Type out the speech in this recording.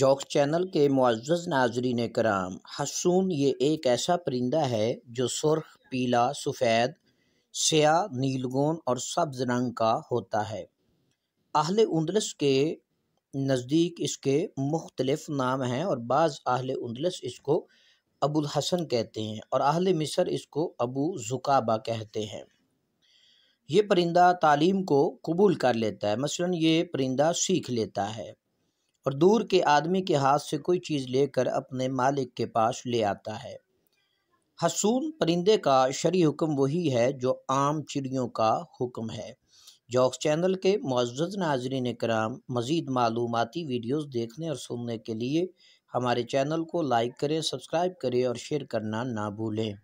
jocks channel के मुआज़ नाजरीन कराम हसून ये एक ऐसा परिंदा है जो सुरख पीला सफ़ेद स्याह नीलगोन और सब्ज़ रंग का होता है आहल उंदलस के नज़दीक इसके मुख्तलफ़ नाम हैं और बाज़ आहल उंदलस इसको अबुल हसन कहते हैं और आहल मिसर इसको अबू जुकाबा कहते हैं ये परिंदा तालीम को कबूल कर लेता है मसलन ये परिंदा सीख लेता है और दूर के आदमी के हाथ से कोई चीज़ लेकर अपने मालिक के पास ले आता है हसून परिंदे का शरी हुक्म वही है जो आम चिड़ियों का हुक्म है जॉक्स चैनल के मुआज़ नाजरीन कराम मज़ीद मालूमती वीडियोज़ देखने और सुनने के लिए हमारे चैनल को लाइक करें सब्सक्राइब करें और शेयर करना ना भूलें